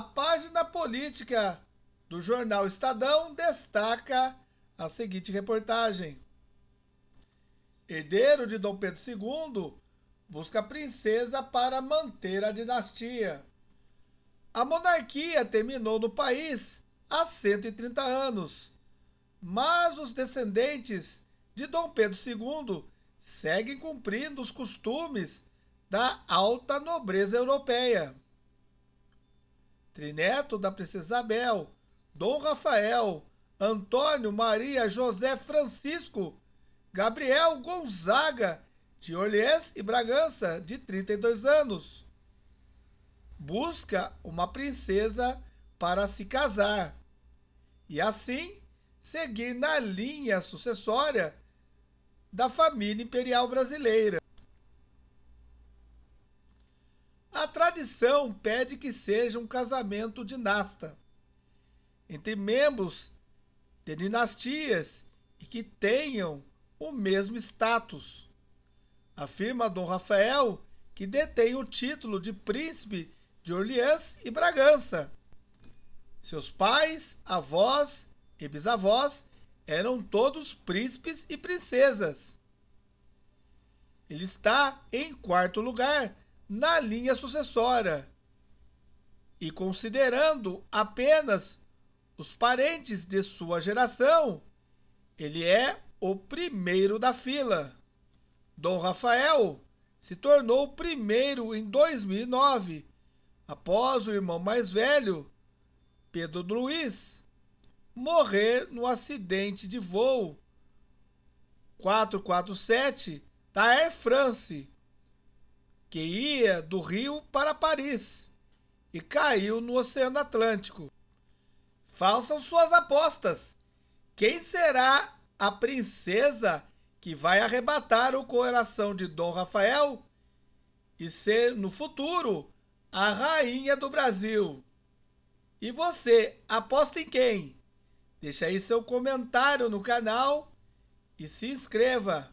A página política do jornal Estadão destaca a seguinte reportagem: Herdeiro de Dom Pedro II busca princesa para manter a dinastia. A monarquia terminou no país há 130 anos, mas os descendentes de Dom Pedro II seguem cumprindo os costumes da alta nobreza europeia trineto da princesa Isabel, Dom Rafael, Antônio, Maria, José Francisco, Gabriel Gonzaga, de Orleans e Bragança, de 32 anos. Busca uma princesa para se casar e assim seguir na linha sucessória da família imperial brasileira. A tradição pede que seja um casamento dinasta entre membros de dinastias e que tenham o mesmo status. Afirma Dom Rafael que detém o título de príncipe de Orleans e Bragança. Seus pais, avós e bisavós eram todos príncipes e princesas. Ele está em quarto lugar na linha sucessória e considerando apenas os parentes de sua geração, ele é o primeiro da fila. Dom Rafael se tornou o primeiro em 2009, após o irmão mais velho, Pedro Luiz, morrer no acidente de voo 447 da Air France que ia do Rio para Paris e caiu no Oceano Atlântico. Falsam suas apostas. Quem será a princesa que vai arrebatar o coração de Dom Rafael e ser no futuro a rainha do Brasil? E você aposta em quem? Deixe aí seu comentário no canal e se inscreva.